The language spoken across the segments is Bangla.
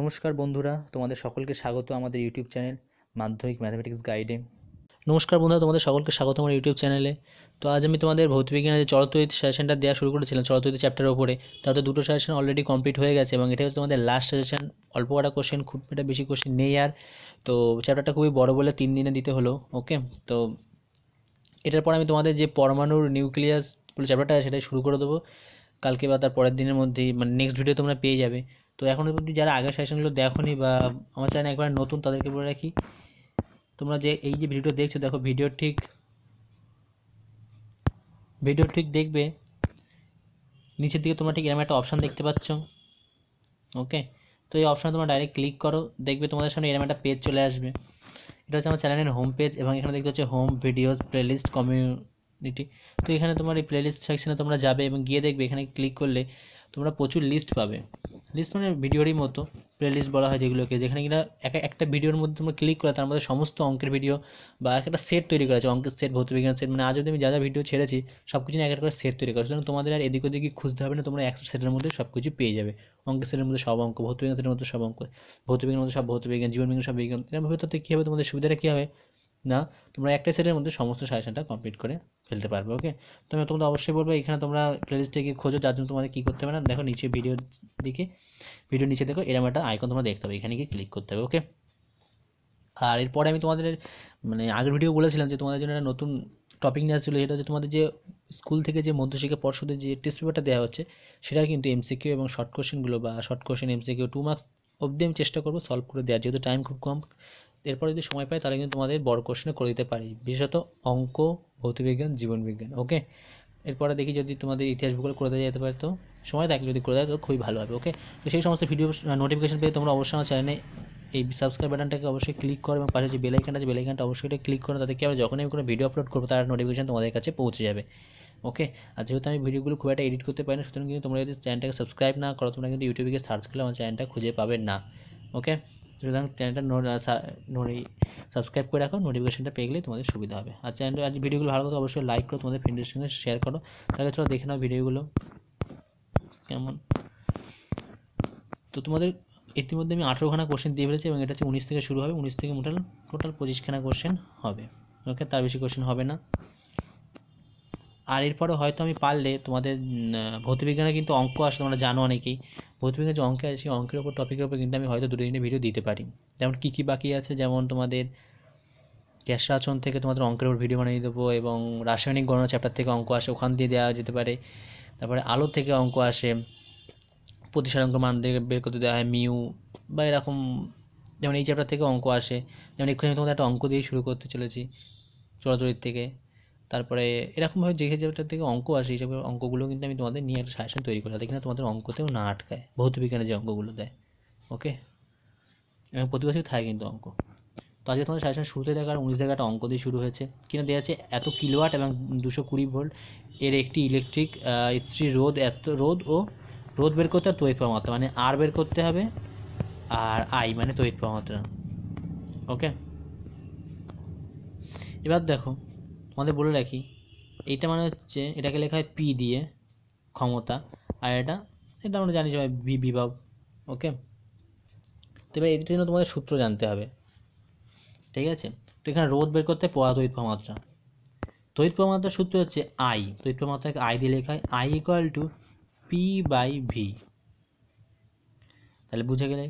নমস্কার বন্ধুরা তোমাদের সকলকে স্বাগত আমাদের ইউটিউব চ্যানেল মাধ্যমিক ম্যাথামেটিক্স গাইডে নমস্কার বন্ধুরা তোমাদের সকলকে স্বাগত আমার ইউটিউব চ্যানেলে তো আজ আমি তোমাদের ভৌতবিজ্ঞানের যে চলতরিত সাজেশনটা দেওয়া শুরু করেছিলাম চলতরিত চ্যাপ্টারের ওপরে তাতে দুটো সাজেশন অলরেডি কমপ্লিট হয়ে গেছে এবং এটা হচ্ছে তোমাদের লাস্ট সাজেশন অল্প কটা কোশ্চেন খুব একটা বেশি কোশ্চেন নেই আর তো চ্যাপ্টারটা খুবই বড় বলে তিন দিনে দিতে হলো ওকে তো এটার পর আমি তোমাদের যে পরমাণুর নিউক্লিয়াস বলে চ্যাপ্টারটা সেটাই শুরু করে দেবো কালকে বা তার পরের দিনের মধ্যেই মানে নেক্সট ভিডিও তোমরা পেয়ে যাবে তো এখনও অবধি যারা আগের সেশনগুলো দেখনি বা আমার চ্যানেল একবার নতুন তাদেরকে বলে রাখি তোমরা যে এই যে ভিডিও দেখছো দেখো ভিডিও ঠিক ভিডিও ঠিক দেখবে নিচের দিকে তোমরা ঠিক এরকম একটা অপশান দেখতে পাচ্ছ ওকে তো এই অপশানে তোমরা ডাইরেক্ট ক্লিক করো দেখবে তোমাদের সামনে এরকম একটা পেজ চলে আসবে এটা হচ্ছে আমার চ্যানেলের হোম পেজ এবং এখানে দেখতে হচ্ছে হোম ভিডিওস প্লেলিস্ট কমিউনিটি তো এখানে তোমার এই প্লেলিস্ট সেকশনে তোমরা যাবে এবং গিয়ে দেখবে এখানে ক্লিক করলে তোমরা প্রচুর লিস্ট পাবে লিস্ট মানে ভিডিওরই মতো প্লেলিস্ট বলা হয় যেগুলোকে যেখানে কিনা এক একটা ভিডিওর মধ্যে তোমরা ক্লিক করে তার মধ্যে সমস্ত অঙ্কের ভিডিও বা একটা সেট তৈরি করা আছে অঙ্কের সেট ভৌতবিজ্ঞান সেট মানে আজ অব্দি আমি যা যা ভিডিও ছেড়েছি সব কিছু নিয়ে একটা করে সেট তৈরি করা সুতরাং তোমাদের আর এদিক ওদিকে খুঁজতে হবে না তোমরা একটা সেটের মধ্যে সব কিছু পেয়ে যাবে অঙ্কের সেটের মধ্যে সব অঙ্ক ভৌতবিজ্ঞান সেটের মধ্যে সব অঙ্ক ভৌতবিজ্ঞানের মধ্যে সব ভৌতবিজ্ঞান জীবনবিজ্ঞান সব বিজ্ঞান এরকমভাবে তাতে কী হবে তোমাদের সুবিধাটা কী হবে না তোমরা একটা সেটের মধ্যে সমস্ত সাজেশনটা কমপ্লিট করে ফেলতে পারবে ওকে আমি তোমরা অবশ্যই বলবো এখানে তোমরা প্লেলিস্টে গিয়ে খোঁজো যার জন্য তোমাদের কী করতে হবে না দেখো নিচে ভিডিও দিকে ভিডিও নিচে দেখো এরকম একটা আইকন তোমরা দেখতে হবে এখানে গিয়ে ক্লিক করতে হবে ওকে আর এরপরে আমি তোমাদের মানে আগের ভিডিও বলেছিলাম যে তোমাদের জন্য একটা নতুন টপিক নিয়ে আসছিলো সেটা হচ্ছে তোমাদের যে স্কুল থেকে যে মধ্যশিক্ষা পর্ষদের যে টেস্ট পেপারটা দেওয়া হচ্ছে সেটা কিন্তু এমসিকিউ এবং শর্ট কোশ্চেনগুলো বা short question MCQ two marks অবধি আমি চেষ্টা করবো সলভ করে দেওয়ার যেহেতু টাইম খুব কম এরপর যদি সময় পাই তাহলে কিন্তু তোমাদের বড় কোশ্চেনে করে দিতে পারি বিশেষত অঙ্ক ভৌতবিজ্ঞান জীবনবিজ্ঞান ওকে এরপরে দেখি যদি তোমাদের ইতিহাস ভূগোল করে দেওয়া যেতে পারে তো সময় থাকলে যদি করে দেয় তো খুবই ভালো হবে ওকে তো সেই সমস্ত ভিডিও নোটিফিকেশান পেয়ে তোমরা অবশ্যই আমার চ্যানেলে এই সাবস্ক্রাইব বাটনটাকে অবশ্যই ক্লিক করো এবং পাশে যে বেলাইকানটা আছে বেলাইকানটা অবশ্যই এটা ক্লিক করো তাতে কি আমরা যখনই আমি কোনো ভিডিও আপলোড করবো তার নোটিফিকেশান তোমাদের কাছে পৌঁছে যাবে ওকে আর যেহেতু আমি ভিডিওগুলো খুব একটা এডিট করতে পারি না সুতরাং কিন্তু তোমরা যদি চ্যানেলটাকে সাবস্ক্রাইব না করো তোমরা কিন্তু ইউটিউবে সার্চ করলে আমার চ্যানেলটা খুঁজে পাবে না ওকে সুতরাং চ্যানেলটা নোটি সাবস্ক্রাইব করে রাখো নোটিফিকেশনটা পেয়ে গেলে তোমাদের সুবিধা হবে আর চ্যানেল আজ ভিডিওগুলো ভালো লাগে অবশ্যই লাইক করো তোমাদের ফ্রেন্ডের সঙ্গে শেয়ার করো তাহলে চলো দেখে নাও ভিডিওগুলো কেমন তো তোমাদের ইতিমধ্যে আমি আঠেরোখানা কোশ্চেন দিয়ে ফেলেছি এবং এটা হচ্ছে উনিশ থেকে শুরু হবে উনিশ থেকে মোটাল টোটাল পঁচিশখানা কোশ্চেন হবে ওকে তার বেশি কোশ্চেন হবে না আর এরপরে হয়তো আমি পারলে তোমাদের ভৌতবিজ্ঞানে কিন্তু অঙ্ক আসে তোমরা জানো অনেকেই প্রথমে যে অঙ্কে আছে সেই অঙ্কের ওপর টপিকের ওপর কিন্তু আমি হয়তো দুটো দিনে ভিডিও দিতে পারি যেমন কী কী বাকি আছে যেমন তোমাদের গ্যাস আচরণ থেকে তোমাদের অঙ্কের ওপর ভিডিও বানিয়ে দেবো এবং রাসায়নিক গণনা চ্যাপ্টার থেকে অঙ্ক আসে ওখান দিয়ে দেওয়া যেতে পারে তারপরে আলো থেকে অঙ্ক আসে প্রতিসারাঙ্ক মান দিয়ে বের করতে দেওয়া হয় মিউ বা এরকম যেমন এই চ্যাপ্টার থেকে অঙ্ক আসে যেমন এক্ষুনি তোমাদের একটা অঙ্ক দিয়ে শুরু করতে চলেছি চলাচলির থেকে তারপরে এরকমভাবে যে যেটার থেকে অঙ্ক আসে হিসাবে অঙ্কগুলো কিন্তু আমি তোমাদের নিয়ে একটা সাজেশন তৈরি করে থাকি না তোমাদের অঙ্কতেও না আটকায় ভৌত বিজ্ঞানে যে অঙ্কগুলো দেয় ওকে এবং প্রতি বছরই থাকে কিন্তু অঙ্ক তো আজকে তোমাদের সাজেশন শুরুতে দেখার উনিশ জায়গাটা অঙ্ক দিয়ে শুরু হয়েছে কিনা দেওয়া আছে এত কিলোয়াট এবং দুশো কুড়ি ভোল্ট এর একটি ইলেকট্রিক স্ত্রী রোদ এত রোদ ও রোদ বের করতে হবে তৈরি মাত্রা মানে আর বের করতে হবে আর আই মানে তৈরি মাত্রা ওকে এবার দেখো তোমাদের বলে রাখি এইটা মানে হচ্ছে এটাকে লেখা হয় পি দিয়ে ক্ষমতা আর এটা এটা আমরা জানি সবাই বি বিভব ওকে তো এবার এটার জন্য তোমাদের সূত্র জানতে হবে ঠিক আছে তো এখানে রোধ বের করতে পড়া তৈরি মাত্রা তৈরি মাত্রার সূত্র হচ্ছে আই তৈরি মাত্রাকে আই দিয়ে লেখা হয় I equal to P by V তাহলে বুঝে গেলে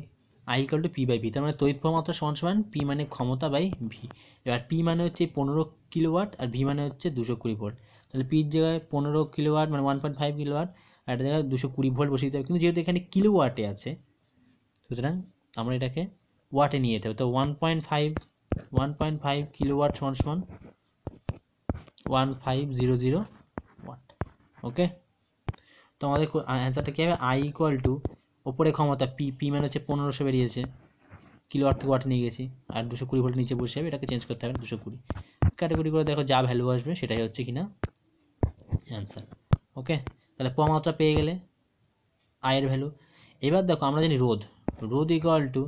I equal to P by V তার মানে তড়িৎ মাত্রা সমান সমান পি মানে ক্ষমতা বাই ভি এবার পি মানে হচ্ছে পনেরো কিলোওয়াট আর ভি মানে হচ্ছে দুশো কুড়ি ভোল্ট তাহলে পির জায়গায় পনেরো কিলোওয়াট মানে ওয়ান পয়েন্ট ফাইভ কিলোওয়াট আর একটা জায়গায় দুশো কুড়ি ভোল্ট বসিয়ে দিতে হবে কিন্তু যেহেতু এখানে কিলোওয়াটে আছে সুতরাং আমরা এটাকে ওয়াটে নিয়ে যেতে হবে তো one point five one point five kilowatt সমান সমান one five zero zero watt okay তো আমাদের অ্যান্সারটা কী হবে আই ইকুয়াল টু ওপরে ক্ষমতা পি পি মানে হচ্ছে পনেরোশো বেরিয়েছে আট থেকে ওয়াট নিয়ে গেছি আর দুশো কুড়ি ভোল্ট নিচে বসে যাবে এটাকে চেঞ্জ করতে হবে দুশো কুড়ি ক্যাটাগরি করে দেখো যা ভ্যালু আসবে সেটাই হচ্ছে কিনা অ্যান্সার ওকে তাহলে প মাত্রা পেয়ে গেলে আয়ের ভ্যালু এবার দেখো আমরা জানি রোদ রোদ equal to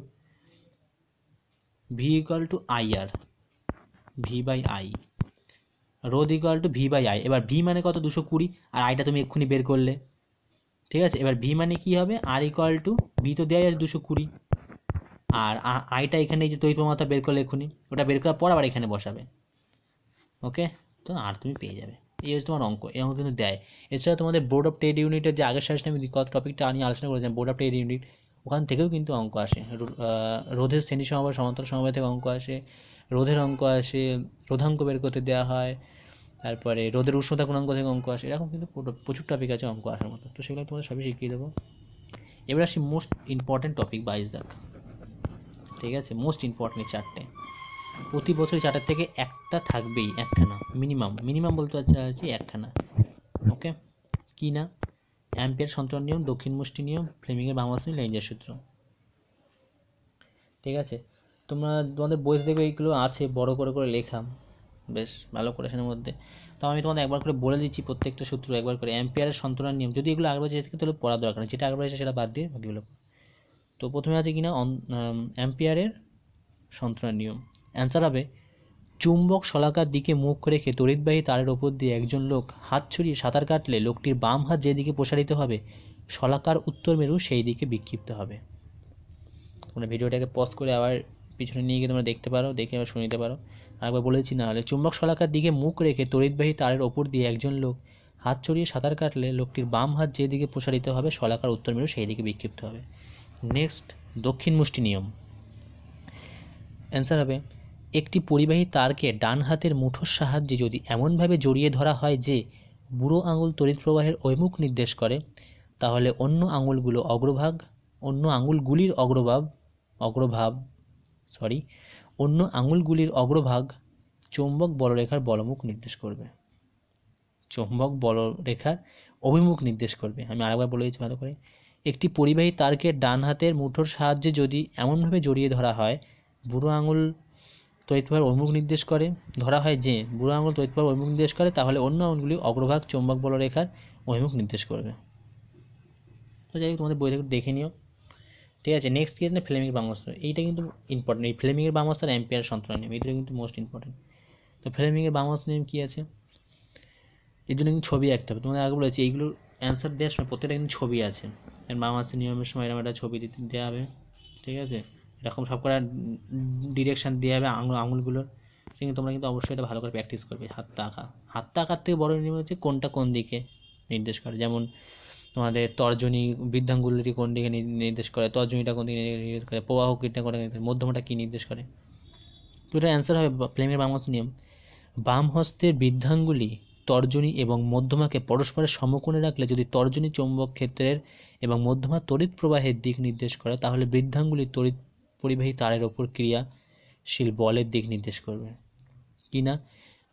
V equal to I R V by I রোদ equal to V by I এবার ভি মানে কত দুশো কুড়ি আর আইটা তুমি এক্ষুনি বের করলে ঠিক আছে এবার ভি মানে কি হবে আর ইকুয়াল টু ভি তো দেওয়া যাচ্ছে দুশো কুড়ি আর আইটা এখানে যে তৈরি মাথা বের করলে এখনই ওটা বের করার পর আবার এখানে বসাবে ওকে তো আর তুমি পেয়ে যাবে এই হচ্ছে তোমার অঙ্ক এই অঙ্ক কিন্তু দেয় এছাড়া তোমাদের বোর্ড অফ ট্রেড ইউনিটের যে আগের সাজে আমি কত টপিকটা আনি আলোচনা করেছিলাম বোর্ড অফ ট্রেড ইউনিট ওখান থেকেও কিন্তু অঙ্ক আসে রোধের শ্রেণী সমবায় সমান্তর সমবায় থেকে অঙ্ক আসে রোধের অঙ্ক আসে রোধাঙ্ক বের করতে দেওয়া হয় তারপরে রোদের উষ্ণতা গুণাঙ্ক থেকে অঙ্ক আসে এরকম কিন্তু প্রচুর টপিক আছে অঙ্ক আসার মতো তো সেগুলো তোমাদের সবই শিখিয়ে দেবো এবার আসি মোস্ট ইম্পর্ট্যান্ট টপিক বাইশ দাগ ঠিক আছে মোস্ট ইম্পর্ট্যান্ট চারটে প্রতি বছরই চারটার থেকে একটা থাকবেই একখানা মিনিমাম মিনিমাম বলতে চাচ্ছি একখানা ওকে কি না অ্যাম্পিয়ার সন্তরণ নিয়ম দক্ষিণ মুষ্টি নিয়ম ফ্লেমিংয়ের বামাসনী লেঞ্জার সূত্র ঠিক আছে তোমরা তোমাদের বইতে দেখবে এইগুলো আছে বড় করে করে লেখা বেশ ভালো কোটেশনের মধ্যে তো আমি তোমাদের একবার করে বলে দিচ্ছি প্রত্যেকটা সূত্র একবার করে অ্যাম্পিয়ারের সন্তরণ নিয়ম যদি এগুলো আগবার থাকে তাহলে পড়া দরকার নেই যেটা আগবার এসে সেটা বাদ দিয়ে বাকিগুলো তো প্রথমে আছে কিনা অ্যাম্পিয়ারের সন্তরণ নিয়ম অ্যান্সার হবে চুম্বক শলাকার দিকে মুখ রেখে তড়িৎবাহী তারের ওপর দিয়ে একজন লোক হাত ছড়িয়ে সাঁতার কাটলে লোকটির বাম হাত যেদিকে প্রসারিত হবে শলাকার উত্তর মেরু সেই দিকে বিক্ষিপ্ত হবে তোমরা ভিডিওটাকে পজ করে আবার পিছনে নিয়ে গিয়ে তোমরা দেখতে পারো দেখে আবার শুনিতে পারো আরেকবার বলেছি না হলে চুম্বক শলাকার দিকে মুখ রেখে তড়িৎবাহী তারের ওপর দিয়ে একজন লোক হাত ছড়িয়ে সাঁতার কাটলে লোকটির বাম হাত যেদিকে প্রসারিত হবে শলাকার উত্তর মেরু সেই দিকে বিক্ষিপ্ত হবে নেক্সট দক্ষিণ মুষ্টি নিয়ম অ্যান্সার হবে একটি পরিবাহী তারকে ডান হাতের মুঠোর সাহায্যে যদি এমনভাবে জড়িয়ে ধরা হয় যে বুড়ো আঙুল তড়িৎ প্রবাহের অভিমুখ নির্দেশ করে তাহলে অন্য আঙুলগুলো অগ্রভাগ অন্য আঙুলগুলির অগ্রভাব অগ্রভাব সরি অন্য আঙুলগুলির অগ্রভাগ চৌম্বক বলরেখার বলমুখ নির্দেশ করবে চৌম্বক বলরেখার অভিমুখ নির্দেশ করবে আমি আরেকবার বলে দিচ্ছি ভালো করে একটি পরিবাহী তারকে ডান হাতের মুঠোর সাহায্যে যদি এমনভাবে জড়িয়ে ধরা হয় বুড়ো আঙুল তৈতভাবে অভিমুখ নির্দেশ করে ধরা হয় যে বুড়ো আঙুল তৈতভাবে অভিমুখ নির্দেশ করে তাহলে অন্য আঙুলগুলি অগ্রভাগ চৌম্বক বলরেখার অভিমুখ নির্দেশ করবে তো যাই হোক তোমাদের বই থেকে দেখে নিও ঠিক আছে নেক্সট কী আছে ফ্লেমিং বামস্ত্র এইটা কিন্তু ইম্পর্টেন্ট এই ফ্লেমিংয়ের বামস্ত্র এম্পিয়ার অ্যাম্পিয়ার সন্ত্রণ নিয়ম এইটা কিন্তু মোস্ট ইম্পর্টেন্ট তো ফ্লেমিংয়ের বামস্ত্র নিয়ম কী আছে এর জন্য কিন্তু ছবি আঁকতে হবে তোমাদের আগে বলেছি এইগুলোর অ্যান্সার দেওয়ার সময় প্রত্যেকটা কিন্তু ছবি আছে বামাসি নিয়মের সময় এরকম একটা ছবি দিতে দেওয়া হবে ঠিক আছে এরকম সব কটা ডিরেকশান দেওয়া হবে আঙুল আঙুলগুলোর কিন্তু তোমরা কিন্তু অবশ্যই এটা ভালো করে প্র্যাকটিস করবে হাতটা আঁকা হাতটা আঁকার থেকে বড় নিয়ম হচ্ছে কোনটা কোন দিকে নির্দেশ করে যেমন তোমাদের তর্জনী বৃদ্ধাঙ্গুলটি কোন দিকে নির্দেশ করে তর্জনীটা কোন দিকে নির্দেশ করে প্রবাহ কীটা কোন দিকে মধ্যমটা কী নির্দেশ করে তো এটার অ্যান্সার হবে প্লেমের হস্ত নিয়ম বাম হস্তের বৃদ্ধাঙ্গুলি তর্জনী এবং মধ্যমাকে পরস্পরের সমকোণে রাখলে যদি তর্জনী চৌম্বক ক্ষেত্রের এবং মধ্যমা তড়িৎ প্রবাহের দিক নির্দেশ করে তাহলে বৃদ্ধাঙ্গুলি তড়িৎ পরিবাহী তারের ওপর ক্রিয়াশীল বলের দিক নির্দেশ করবে কি না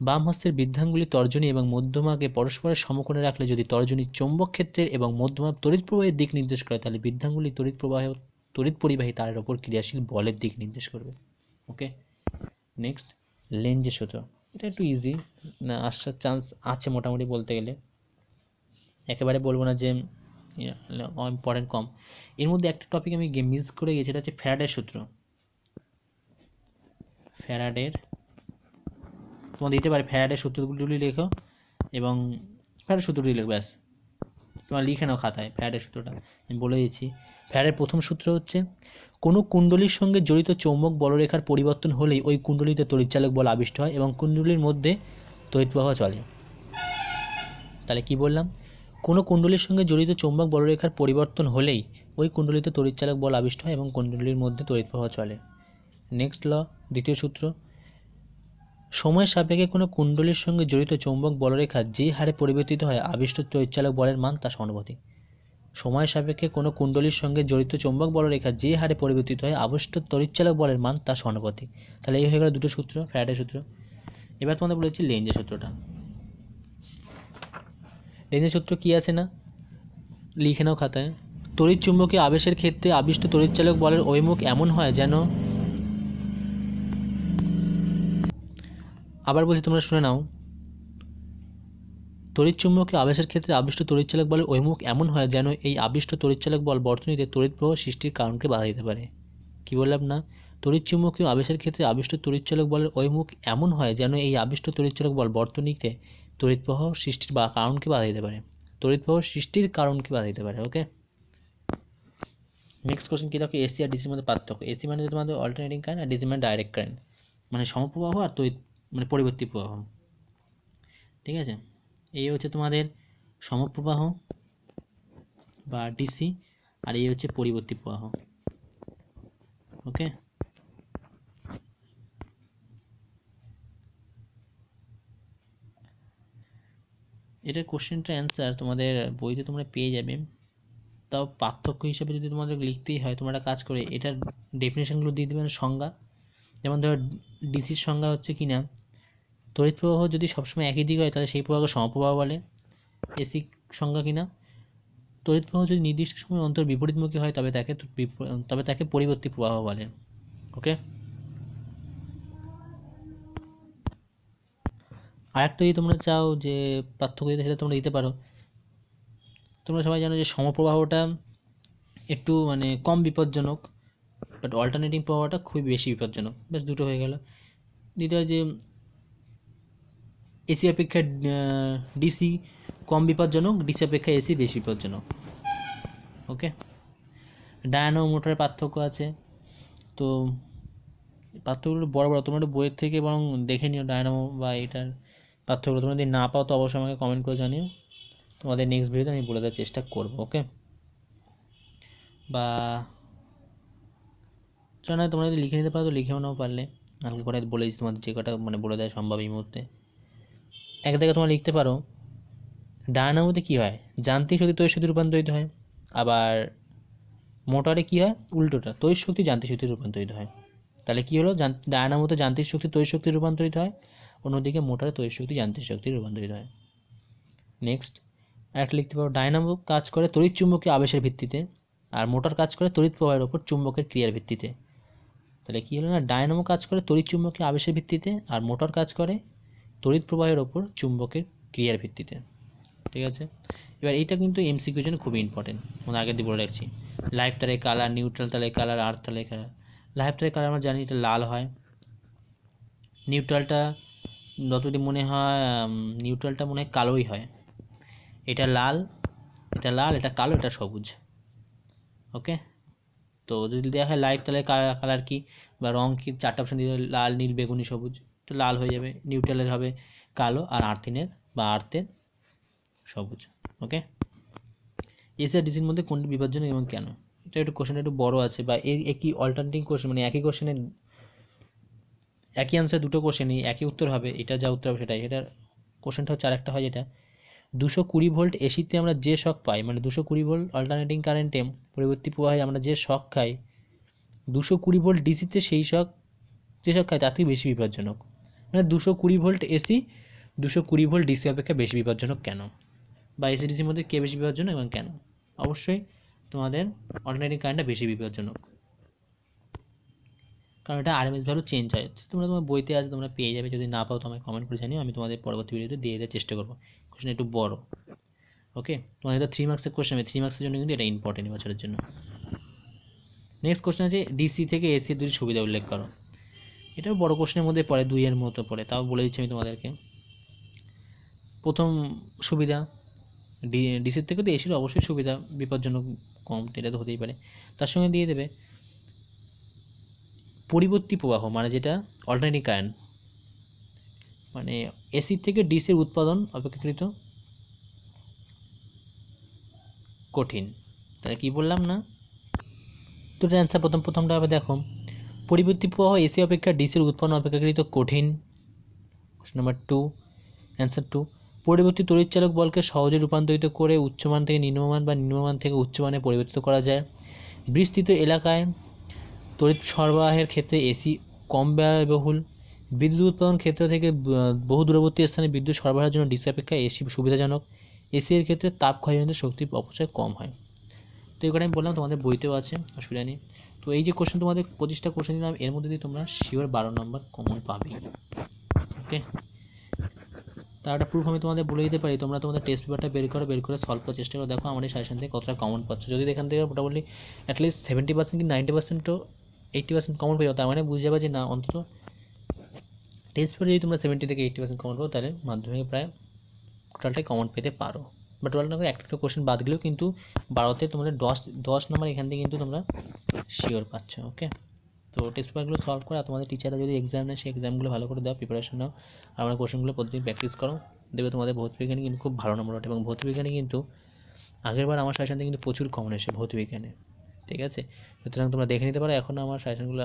বাম হস্তের বৃদ্ধাঙ্গুলি তর্জনী এবং মধ্যমাকে পরস্পরের সমকোণে রাখলে যদি তর্জনী চৌম্বক ক্ষেত্রের এবং মধ্যমা তড়িৎ প্রবাহের দিক নির্দেশ করে তাহলে বৃদ্ধাঙ্গুলি তড়িৎ প্রবাহ তড়িৎ পরিবাহী তারের ওপর ক্রিয়াশীল বলের দিক নির্দেশ করবে ওকে নেক্সট লেঞ্জে সূত্র এটা একটু ইজি না আসার চান্স আছে মোটামুটি বলতে গেলে একেবারে বলবো না যে ইম্পর্টেন্ট কম এর মধ্যে একটা টপিক আমি মিস করে গেছি এটা হচ্ছে ফ্যারাডের সূত্র ফ্যারাডের তোমার দিতে পারে ফ্যারাডের সূত্রগুলি লেখো এবং ফ্যারের সূত্রগুলি লেখো ব্যাস তোমার লিখে নাও খাতায় ফ্যারের সূত্রটা আমি বলে দিয়েছি ফ্যারের প্রথম সূত্র হচ্ছে কোনো কুণ্ডলীর সঙ্গে জড়িত চৌম্বক বলরেখার পরিবর্তন হলেই ওই কুণ্ডলিতে তরিচালক বল আবিষ্ট হয় এবং কুণ্ডলীর মধ্যে তড়িৎপ্রবাহ চলে তাহলে কি বললাম কোনো কুণ্ডলীর সঙ্গে জড়িত চৌম্বক বলরেখার পরিবর্তন হলেই ওই কুণ্ডলিতে তরিচালক বল আবিষ্ট হয় এবং কুণ্ডলীর মধ্যে তরিতবাহ চলে নেক্সট ল দ্বিতীয় সূত্র সময়ের সাপেক্ষে কোনো কুণ্ডলীর সঙ্গে জড়িত চৌম্বক বলরেখা যে হারে পরিবর্তিত হয় আবিষ্ট তৈচালক বলের মান তা সমানুপাতিক সময়ের সাপেক্ষে কোনো কুণ্ডলীর সঙ্গে জড়িত চৌম্বক বলরেখা যে হারে পরিবর্তিত হয় আবিষ্ট তরিচালক বলের মান তা সমানুপাতিক তাহলে এই হয়ে গেল দুটো সূত্র ফ্রাইডে সূত্র এবার তোমাদের বলেছি লেঞ্জের সূত্রটা লেঞ্জের সূত্র কী আছে না লিখে নাও খাতায় তড়িৎ চুম্বকীয় আবেশের ক্ষেত্রে আবিষ্ট তড়িৎচালক বলের অভিমুখ এমন হয় যেন আবার বলছি তোমরা শুনে নাও তড়িৎচুম্বকীয় আবেশের ক্ষেত্রে আবিষ্ট তড়িৎচালক বলের অভিমুখ এমন হয় যেন এই আবিষ্ট তড়িৎচালক বল বর্তনীতে তড়িৎ প্রবাহ সৃষ্টির কারণকে বাধা দিতে পারে কি বললাম না তড়িৎচুম্বকীয় আবেশের ক্ষেত্রে আবিষ্ট তড়িৎচালক বলের অভিমুখ এমন হয় যেন এই আবিষ্ট তড়িৎচালক বল বর্তনীতে তড়িৎ প্রবাহ সৃষ্টির বা কারণকে বাধা দিতে পারে তড়িৎ প্রবাহ সৃষ্টির কারণকে বাধা দিতে পারে ওকে নেক্সট কোশ্চেন কী দেখো এসি আর ডিসির মধ্যে পার্থক্য এসি মানে তোমাদের অল্টারনেটিং কারেন্ট আর ডিসি মানে ডাইরেক্ট কারেন্ট মানে সমপ্রবাহ আর তড়িৎ মানে পরিবর্তী প্রবাহ ঠিক আছে এই হচ্ছে তোমাদের সমপ্রবাহ বা ডিসি আর এই হচ্ছে পরিবর্তী প্রবাহ ওকে এটা কোশ্চেনটা অ্যান্সার তোমাদের বইতে তোমরা পেয়ে যাবে তাও পার্থক্য হিসাবে যদি তোমাদের লিখতেই হয় তোমরা কাজ করে এটার ডেফিনেশনগুলো দিয়ে দেবেন সংজ্ঞা যেমন ধরো ডিসির সংজ্ঞা হচ্ছে কিনা তড়িৎ প্রবাহ যদি সবসময় একই দিকে হয় তাহলে সেই প্রবাহকে সমপ্রবাহ বলে এসি সংজ্ঞা কিনা তড়িৎ প্রবাহ যদি নির্দিষ্ট সময় অন্তর বিপরীতমুখী হয় তবে তাকে তবে তাকে পরিবর্তী প্রবাহ বলে ওকে আরেকটা যদি তোমরা চাও যে পার্থক্য সেটা তোমরা দিতে পারো তোমরা সবাই জানো যে সমপ্রবাহটা একটু মানে কম বিপজ্জনক বাট অল্টারনেটিং প্রবাহটা খুবই বেশি বিপজ্জনক বেশ দুটো হয়ে গেল দ্বিতীয় যে এসি অপেক্ষা ডিসি কম বিপজ্জনক ডিসি অপেক্ষা এসি বেশি বিপজ্জনক ওকে ডায়ানো মোটরের পার্থক্য আছে তো পার্থক্যগুলো বড় বড় তোমরা বইয়ের থেকে বরং দেখে নিও ডায়নামো বা এটার পার্থক্যগুলো তোমরা যদি না পাও তো অবশ্যই আমাকে কমেন্ট করে জানিও তোমাদের নেক্সট ভিডিওতে আমি বলে দেওয়ার চেষ্টা করবো ওকে বা চ না তোমরা যদি লিখে নিতে পারো তো লিখেও নাও পারলে হালকা করে বলেছি তোমাদের যে কটা মানে বলে দেয় সম্ভব এই মুহূর্তে এক জায়গায় তোমরা লিখতে পারো ডায়নামোতে কি হয় যান্ত্রিক শক্তি তৈরি শক্তি রূপান্তরিত হয় আবার মোটরে কি হয় উল্টোটা তৈরি শক্তি যান্ত্রিক শক্তি রূপান্তরিত হয় তাহলে কি হলো ডায়নামোতে যান্ত্রিক শক্তি তৈরি শক্তি রূপান্তরিত হয় অন্যদিকে মোটরে তৈরি শক্তি যান্ত্রিক শক্তি রূপান্তরিত হয় নেক্সট একটা লিখতে পারো ডায়নামো কাজ করে তড়িৎ চুম্বকীয় আবেশের ভিত্তিতে আর মোটর কাজ করে তড়িৎ প্রবাহের ওপর চুম্বকের ক্রিয়ার ভিত্তিতে তাহলে কী হলো না ডায়নামো কাজ করে তড়িৎ চুম্বকীয় আবেশের ভিত্তিতে আর মোটর কাজ করে তড়িৎ প্রবাহের ওপর চুম্বকের ক্রিয়ার ভিত্তিতে ঠিক আছে এবার এইটা কিন্তু এমসিকিউ জন্য খুবই ইম্পর্টেন্ট মানে আগে দিয়ে বলে রাখছি লাইফ তালে কালার নিউট্রাল তালে কালার আর্থ তালে কালার লাইফ তালে কালার আমরা জানি এটা লাল হয় নিউট্রালটা যতটি মনে হয় নিউট্রালটা মনে হয় কালোই হয় এটা লাল এটা লাল এটা কালো এটা সবুজ ওকে তো যদি দেওয়া হয় লাইট তালে কালার কি বা রং কি চারটা অপশান দিয়ে লাল নীল বেগুনি সবুজ একটু লাল হয়ে যাবে নিউট্রালের হবে কালো আর আর্থিনের বা আর্থের সবুজ ওকে এসি আর ডিসির মধ্যে কোনটি বিপজ্জনক এবং কেন এটা একটু কোশ্চেন একটু বড় আছে বা এর একই অল্টারনেটিং কোশ্চেন মানে একই কোশ্চেনের একই আনসার দুটো কোশ্চেনই একই উত্তর হবে এটা যা উত্তর হবে সেটাই এটার কোশ্চেনটা হচ্ছে আরেকটা হয় যেটা দুশো কুড়ি ভোল্ট এসিতে আমরা যে শখ পাই মানে দুশো কুড়ি ভোল্ট অল্টারনেটিং কারেন্টে পরিবর্তী প্রবাহে আমরা যে শখ খাই দুশো কুড়ি ভোল্ট ডিসিতে সেই শখ যে শখ খাই তার থেকে বেশি বিপজ্জনক মানে দুশো কুড়ি ভোল্ট এসি দুশো কুড়ি ভোল্ট ডিসি অপেক্ষা বেশি বিপজ্জনক কেন বা এসি ডিসির মধ্যে কে বেশি বিপজ্জনক এবং কেন অবশ্যই তোমাদের অল্টারনেটিং কারেন্টটা বেশি বিপজ্জনক কারণ এটা আরএমএস ভ্যালু চেঞ্জ হয় তোমরা তোমার বইতে আছে তোমরা পেয়ে যাবে যদি না পাও তো কমেন্ট করে জানিও আমি তোমাদের পরবর্তী ভিডিওতে দিয়ে দেওয়ার চেষ্টা করবো কোশ্চেন একটু বড় ওকে তোমাদের এটা থ্রি মার্ক্সের কোশ্চেন আমি থ্রি মার্কসের জন্য কিন্তু এটা ইম্পর্টেন্ট বছরের জন্য নেক্সট কোশ্চেন আছে ডিসি থেকে এসি দুটি সুবিধা উল্লেখ করো এটাও বড় কোশ্চেনের মধ্যে পড়ে দুইয়ের মতো পড়ে তাও বলে দিচ্ছি আমি তোমাদেরকে প্রথম সুবিধা ডি ডিসির থেকে তো এসির অবশ্যই সুবিধা বিপজ্জনক কম এটা তো হতেই পারে তার সঙ্গে দিয়ে দেবে পরিবর্তী প্রবাহ মানে যেটা অল্টারনেটিং কারেন্ট মানে এসির থেকে ডিসির উৎপাদন অপেক্ষাকৃত কঠিন তাহলে কি বললাম না তো অ্যান্সার প্রথম প্রথমটা হবে দেখো পরিবর্তী প্রবাহ এসি অপেক্ষা ডিসির উৎপন্ন অপেক্ষাকৃত কঠিন প্রশ্ন নাম্বার টু অ্যান্সার টু পরিবর্তী তড়িৎচালক বলকে সহজে রূপান্তরিত করে উচ্চমান থেকে নিম্নমান বা নিম্নমান থেকে উচ্চমানে পরিবর্তিত করা যায় বিস্তৃত এলাকায় তড়িৎ সরবরাহের ক্ষেত্রে এসি কম ব্যয়বহুল বিদ্যুৎ উৎপাদন ক্ষেত্র থেকে বহু দূরবর্তী স্থানে বিদ্যুৎ সরবরাহের জন্য ডিসি অপেক্ষা এসি সুবিধাজনক এসি এর ক্ষেত্রে তাপ ক্ষয়জনিত শক্তির অপচয় কম হয় তো এগুলো আমি বললাম তোমাদের বইতেও আছে অসুবিধা নেই তো এই যে কোশ্চেন তোমাদের পঁচিশটা কোশ্চেন দিলাম এর মধ্যে দিয়ে তোমরা শিওর বারো নম্বর কমন পাবে ওকে তার একটা প্রুফ আমি তোমাদের বলে দিতে পারি তোমরা তোমাদের টেস্ট পেপারটা বের করো বের করে সলভ করার চেষ্টা করো দেখো আমার এই সাজেশন থেকে কতটা কমন পাচ্ছ যদি এখান থেকে মোটামুটি অ্যাটলিস্ট সেভেন্টি পার্সেন্ট কি নাইনটি পার্সেন্ট তো এইটটি পার্সেন্ট কমন পেয়ে যাও তার মানে বুঝে যাবে যে না অন্তত টেস্ট পেপার যদি তোমরা সেভেন্টি থেকে এইটটি পার্সেন্ট কমন পাও তাহলে মাধ্যমিকে প্রায় টোটালটাই কমন পেতে পারো বা টুয়েলভ নাম্বার একটা একটা কোশ্চেন বাদ গেলেও কিন্তু বারোতে তোমাদের দশ দশ নম্বর এখান থেকে কিন্তু তোমরা শিওর পাচ্ছ ওকে তো টেস্ট পেপারগুলো সলভ করে আর তোমাদের টিচাররা যদি এক্সাম নেয় সেই এক্সামগুলো ভালো করে দাও প্রিপারেশন নাও আর আমার কোশ্চেনগুলো প্রতিদিন প্র্যাকটিস করো দেখবে তোমাদের ভৌতবিজ্ঞানে কিন্তু খুব ভালো নম্বর ওঠে এবং ভৌতবিজ্ঞানে কিন্তু আগেরবার আমার সাজেশন কিন্তু প্রচুর কমন এসে ভৌতবিজ্ঞানে ঠিক আছে সুতরাং তোমরা দেখে নিতে পারো এখন আমার সাজেশনগুলো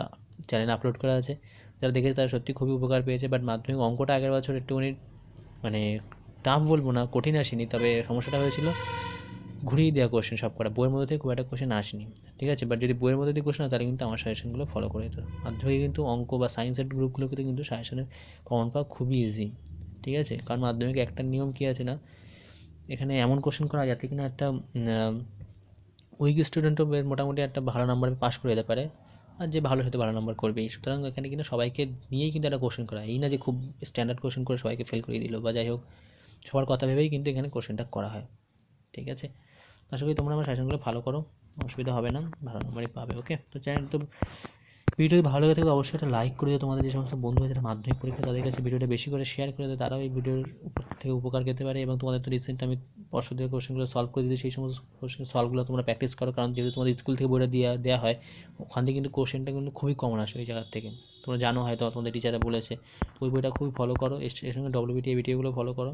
চ্যানেলে আপলোড করা আছে যারা দেখেছে তারা সত্যি খুবই উপকার পেয়েছে বাট মাধ্যমিক অঙ্কটা আগের বছর একটুখানি মানে টাফ বলবো না কঠিন আসেনি তবে সমস্যাটা হয়েছিল ঘুরিয়ে দেওয়া কোশ্চেন সব করা বইয়ের মধ্যে থেকে খুব একটা কোশ্চেন আসেনি ঠিক আছে বাট যদি বইয়ের মধ্যে দিয়ে থেকে হয় তাহলে কিন্তু আমার সাজেশনগুলো ফলো করে যেত মাধ্যমিকে কিন্তু অঙ্ক বা সায়েন্সের গ্রুপগুলোতে কিন্তু সাজেশনের কমন পাওয়া খুবই ইজি ঠিক আছে কারণ মাধ্যমিকে একটা নিয়ম কী আছে না এখানে এমন কোশ্চেন করা যাতে কিনা একটা উইক স্টুডেন্টও মোটামুটি একটা ভালো নাম্বার পাস করে যেতে পারে আর যে ভালো হয়তো ভালো নাম্বার করবে সুতরাং এখানে কিন্তু সবাইকে নিয়েই কিন্তু একটা কোশ্চেন করা এই না যে খুব স্ট্যান্ডার্ড কোশ্চেন করে সবাইকে ফেল করিয়ে দিল বা যাই হোক সবার কথা ভেবেই কিন্তু এখানে কোশ্চেনটা করা হয় ঠিক আছে আশা করি তোমরা আমার সেশনগুলো ভালো করো অসুবিধা হবে না ভালো নম্বরই পাবে ওকে তো চ্যানেল তো ভিডিও ভালো হয়ে থাকলে অবশ্যই একটা লাইক করে দিও তোমাদের যে সমস্ত বন্ধু আছে মাধ্যমিক পরীক্ষা তাদের কাছে ভিডিওটা বেশি করে শেয়ার করে দেয় তারাও এই ভিডিওর থেকে উপকার পেতে পারে এবং তোমাদের তো রিসেন্ট আমি পর্ষদের কোশ্চেনগুলো সলভ করে দিতে সেই সমস্ত কোশ্চেন সলভগুলো তোমরা প্র্যাকটিস করো কারণ যেহেতু তোমাদের স্কুল থেকে বইটা দেওয়া দেওয়া হয় ওখান থেকে কিন্তু কোশ্চেনটা কিন্তু খুবই কমন আসে ওই জায়গার থেকে তোমরা জানো হয়তো তোমাদের টিচাররা বলেছে ওই বইটা খুবই ফলো করো এর সঙ্গে ডব্লিউবিটি ভিডিওগুলো ফলো করো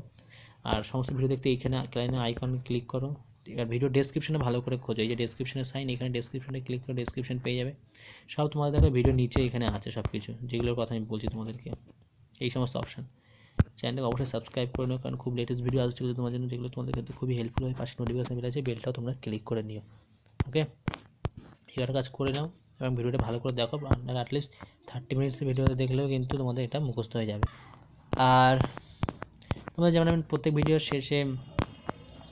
আর সমস্ত ভিডিও দেখতে এইখানে ক্লাইনে আইকন ক্লিক করো এবার ভিডিও ডেসক্রিপশনে ভালো করে খোঁজো এই যে ডেসক্রিপশনের সাইন এখানে ডেসক্রিপশনে ক্লিক করে ডেসক্রিপশন পেয়ে যাবে সব তোমাদের দেখো ভিডিও নিচে এখানে আছে সব কিছু যেগুলোর কথা আমি বলছি তোমাদেরকে এই সমস্ত অপশান চ্যানেলটাকে অবশ্যই সাবস্ক্রাইব করে নিও কারণ খুব লেটেস্ট ভিডিও আসছে তোমার জন্য যেগুলো তোমাদের ক্ষেত্রে খুবই হেল্পফুল হয় পাশে নোটিফিকেশন বেল আছে বেলটাও তোমরা ক্লিক করে নিও ওকে এগারো কাজ করে নাও এবং ভিডিওটা ভালো করে দেখো আপনারা অ্যাটলিস্ট থার্টি মিনিটসের ভিডিওতে দেখলেও কিন্তু তোমাদের এটা মুখস্থ হয়ে যাবে আর তোমরা যেমন আমি প্রত্যেক ভিডিওর শেষে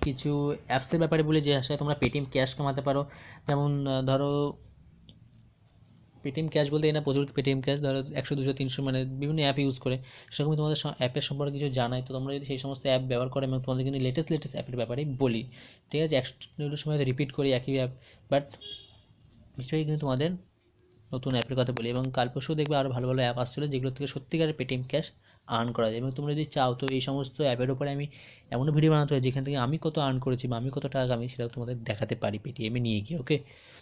কিছু অ্যাপসের ব্যাপারে বলি যে আসলে তোমরা পেটিএম ক্যাশ কামাতে পারো যেমন ধরো পেটিএম ক্যাশ বলতে না প্রচুর পেটিএম ক্যাশ ধরো একশো দুশো তিনশো মানে বিভিন্ন অ্যাপ ইউজ করে সেরকমই তোমাদের অ্যাপের সম্পর্কে কিছু জানাই তো তোমরা যদি সেই সমস্ত অ্যাপ ব্যবহার করো এবং তোমাদের কিন্তু লেটেস্ট লেটেস্ট অ্যাপের ব্যাপারে বলি ঠিক আছে একশো সময় রিপিট করি একই অ্যাপ বাট বিষয়ে কিন্তু তোমাদের নতুন অ্যাপের কথা বলি এবং কাল পরশু দেখবে আরও ভালো ভালো অ্যাপ আসছিলো যেগুলো থেকে সত্যিকারের পেটিএম ক্যাশ আর্ন করা যায় এবং তোমরা যদি চাও তো এই সমস্ত অ্যাপের ওপরে আমি এমন ভিডিও বানাতে পারি যেখান থেকে আমি কত আর্ন করেছি বা আমি কত টাকা আমি সেটা তোমাদের দেখাতে পারি পেটিএমে নিয়ে গিয়ে ওকে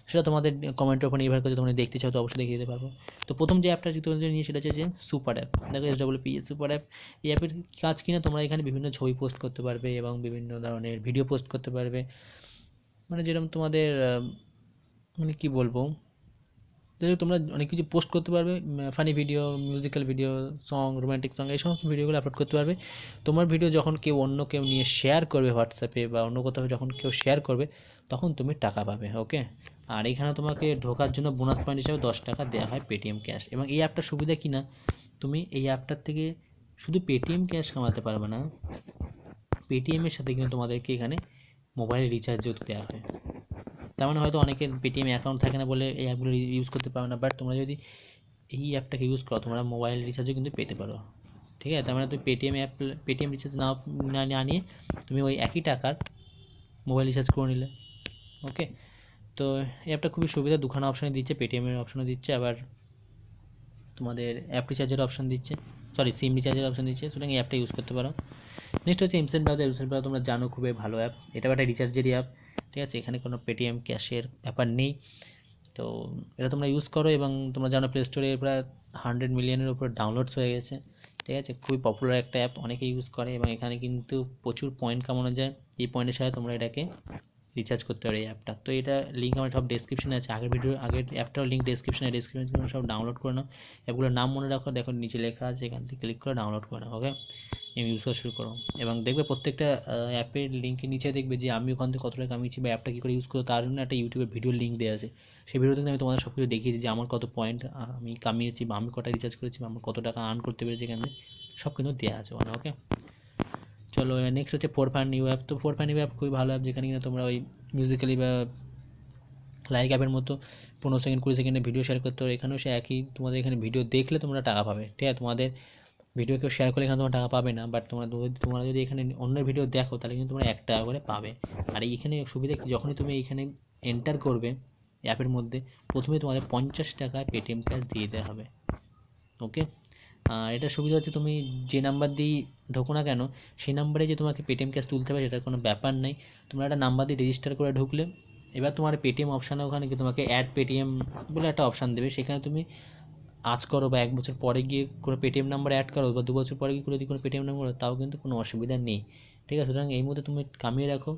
সেটা তোমাদের কমেন্টের ওপর নির্ভর করে তোমরা দেখতে চাও তো অবশ্যই দেখে দিতে পারবো তো প্রথম যে অ্যাপটা তোমাদের নিয়ে সেটা হচ্ছে যে সুপার অ্যাপ দেখো S W P super app এই অ্যাপের কাজ কিনা তোমরা এখানে বিভিন্ন ছবি পোস্ট করতে পারবে এবং বিভিন্ন ধরনের ভিডিও পোস্ট করতে পারবে মানে যেরকম তোমাদের মানে কী বলবো যাতে তোমরা অনেক কিছু পোস্ট করতে পারবে funny video musical video song romantic song এই সমস্ত ভিডিওগুলো আপলোড করতে পারবে তোমার ভিডিও যখন কেউ অন্য কেউ নিয়ে শেয়ার করবে হোয়াটসঅ্যাপে বা অন্য কোথাও যখন কেউ শেয়ার করবে তখন তুমি টাকা পাবে ওকে আর এখানে তোমাকে ঢোকার জন্য বোনাস পয়েন্ট হিসাবে দশ টাকা দেওয়া হয় পেটিএম ক্যাশ এবং এই অ্যাপটার সুবিধা কি না তুমি এই অ্যাপটার থেকে শুধু পেটিএম ক্যাশ কামাতে পারবে না পেটিএমের সাথে কিন্তু তোমাদেরকে এখানে মোবাইল রিচার্জও দেওয়া হয় তার মানে হয়তো অনেকের পেটিএম অ্যাকাউন্ট থাকে না বলে এই অ্যাপগুলো ইউজ করতে পারো না বাট তোমরা যদি এই অ্যাপটাকে ইউজ করো তোমরা মোবাইল রিচার্জও কিন্তু পেতে পারো ঠিক আছে তার মানে তুমি পেটিএম অ্যাপ পেটিএম রিচার্জ না না নিয়ে তুমি ওই একই টাকার মোবাইল রিচার্জ করে নিলে ওকে তো অ্যাপটা খুবই সুবিধা দুখানা অপশানে দিচ্ছে পেটিএমের অপশানও দিচ্ছে আবার তোমাদের অ্যাপ রিচার্জের অপশান দিচ্ছে সরি সিম রিচার্জের অপশান দিচ্ছে সুতরাং এই অ্যাপটা ইউজ করতে পারো নেক্সট হচ্ছে এমসেন্ট ব্রাউজার এমসেন ব্রাউজার তোমরা জানো খুবই ভালো অ্যাপ এটা একটা রিচার্জেরই অ্যাপ ঠিক আছে এখানে কোনো পেটিএম ক্যাশের ব্যাপার নেই তো এটা তোমরা ইউজ করো এবং তোমরা জানো প্লে স্টোরে প্রায় হান্ড্রেড মিলিয়নের উপরে ডাউনলোডস হয়ে গেছে ঠিক আছে খুবই পপুলার একটা অ্যাপ অনেকে ইউজ করে এবং এখানে কিন্তু প্রচুর পয়েন্ট কামানো যায় এই পয়েন্টের সাথে তোমরা এটাকে রিচার্জ করতে পারে এই অ্যাপটা তো এটা লিঙ্ক আমার সব ডেসক্রিপশানে আছে আগের ভিডিও আগের অ্যাপটাও লিঙ্ক ডেসক্রিপশানে ডেসক্রিপশানে সব ডাউনলোড করে নাও অ্যাপগুলোর নাম মনে রাখো দেখো নিচে লেখা আছে এখান থেকে ক্লিক করে ডাউনলোড করে নাও ওকে আমি ইউজ করা শুরু করো এবং দেখবে প্রত্যেকটা অ্যাপের লিঙ্কের নিচে দেখবে যে আমি ওখান থেকে কতটা কামিয়েছি বা অ্যাপটা কী করে ইউজ করো তার জন্য একটা ইউটিউবের ভিডিও লিঙ্ক দেওয়া আছে সেই ভিডিও থেকে আমি তোমাদের সব কিছু দেখিয়েছি যে আমার কত পয়েন্ট আমি কামিয়েছি বা আমি কটা রিচার্জ করেছি বা আমার কত টাকা আর্ন করতে পেরেছি এখানে সব কিন্তু দেওয়া আছে ওখানে ওকে চলো নেক্সট হচ্ছে ফোর ফাইন নিউ অ্যাপ তো ফোর ফাইন নিউ অ্যাপ খুবই ভালো অ্যাপ যেখানে কিনা তোমরা ওই মিউজিক্যালি বা লাইক অ্যাপের মতো পনেরো সেকেন্ড কুড়ি সেকেন্ডে ভিডিও শেয়ার করতে পারো এখানেও সে একই তোমাদের এখানে ভিডিও দেখলে তোমরা টাকা পাবে ঠিক আছে তোমাদের ভিডিও কেউ শেয়ার করলে এখানে তোমরা টাকা পাবে না বাট তোমরা তোমরা যদি এখানে অন্য ভিডিও দেখো তাহলে কিন্তু তোমরা এক টাকা করে পাবে আর এইখানে সুবিধা যখনই তুমি এইখানে এন্টার করবে অ্যাপের মধ্যে প্রথমে তোমাদের পঞ্চাশ টাকা পেটিএম ক্যাশ দিয়ে দেওয়া হবে ওকে এটা সুবিধা হচ্ছে তুমি যে নাম্বার দিয়ে ঢোকো না কেন সেই নাম্বারে যে তোমাকে পেটিএম ক্যাশ তুলতে হবে সেটার কোনো ব্যাপার নেই তোমরা একটা নাম্বার দিয়ে রেজিস্টার করে ঢুকলে এবার তোমার পেটিএম অপশানে ওখানে গিয়ে তোমাকে অ্যাড পেটিএম বলে একটা অপশান দেবে সেখানে তুমি আজ করো বা এক বছর পরে গিয়ে কোনো পেটিএম নাম্বার অ্যাড করো বা দু বছর পরে গিয়ে যদি কোনো পেটিএম নাম্বার তাও কিন্তু কোনো অসুবিধা নেই ঠিক আছে সুতরাং এই মধ্যে তুমি কামিয়ে রাখো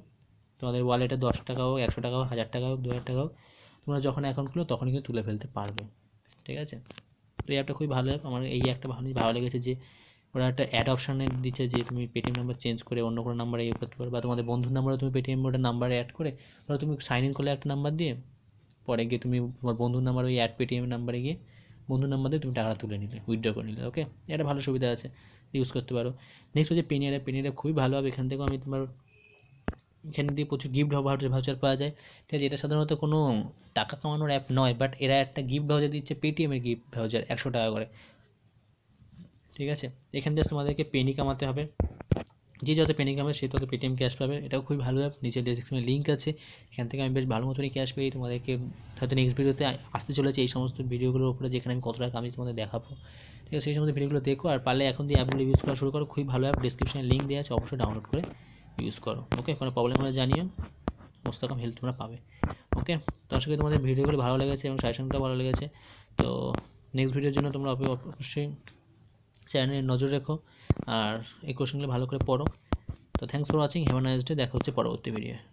তোমাদের ওয়ালেটে দশ টাকা হোক একশো টাকা হোক হাজার টাকা হোক দু হাজার টাকা হোক তোমরা যখন অ্যাকাউন্ট খুলো তখন কিন্তু তুলে ফেলতে পারবে ঠিক আছে তো এই অ্যাপটা খুবই ভালো অ্যাপ আমার এই একটা ভালো ভালো লেগেছে যে ওরা একটা অ্যাড অপশানে দিচ্ছে যে তুমি পেটিএম নাম্বার চেঞ্জ করে অন্য কোনো নাম্বারে ইয়ে করতে পারো বা তোমাদের বন্ধুর নাম্বারে তুমি পেটিএম ওটা নাম্বারে অ্যাড করে ধরো তুমি সাইন ইন করলে একটা নাম্বার দিয়ে পরে গিয়ে তুমি তোমার বন্ধুর নাম্বার ওই অ্যাড পেটিএম নাম্বারে গিয়ে বন্ধুর নাম্বার দিয়ে তুমি টাকা তুলে নিলে উইথড্র করে নিলে ওকে এটা ভালো সুবিধা আছে ইউজ করতে পারো নেক্সট হচ্ছে পেনিয়ারে পেনিয়ারে খুবই ভালো হবে এখান থেকেও আমি তোমার এখানে দিয়ে প্রচুর গিফট ভাউচার ভাউচার পাওয়া যায় ঠিক আছে এটা সাধারণত কোনো টাকা কামানোর অ্যাপ নয় বাট এরা একটা গিফট ভাউচার দিচ্ছে পেটিএমের গিফট ভাউচার একশো টাকা করে ঠিক আছে এখান থেকে তোমাদেরকে পেনি কামাতে হবে যে যত পেনি কামাবে সে তত পেটিএম ক্যাশ পাবে এটাও খুবই ভালো অ্যাপ নিচে ডিসক্রিপশনে লিঙ্ক আছে এখান থেকে আমি বেশ ভালো মতনই ক্যাশ পেয়ে তোমাদেরকে হয়তো নেক্সট ভিডিওতে আসতে চলেছে এই সমস্ত ভিডিওগুলোর উপরে যেখানে আমি কত টাকা আমি তোমাদের দেখাবো ঠিক আছে সেই সমস্ত ভিডিওগুলো দেখো আর পারলে এখন দিয়ে অ্যাপগুলো ইউজ করা শুরু করো খুবই ভালো অ্যাপ ডিসক্রিপশনে লিঙ্ক দেওয়া আছে অবশ্যই ডাউনলোড করে ইউজ করো ওকে কোনো প্রবলেম হলে জানিও সমস্ত রকম হেল্প তোমরা পাবে ওকে তো সঙ্গে তোমাদের ভিডিওগুলো ভালো লেগেছে এবং সাজেশনটা ভালো লেগেছে তো নেক্সট ভিডিওর জন্য তোমরা অবশ্যই চ্যানেলে নজর রেখো আর এই কোশ্চেনগুলো ভালো করে পড়ো তো thanks for watching have nice day দেখা হচ্ছে পরবর্তী ভিডিও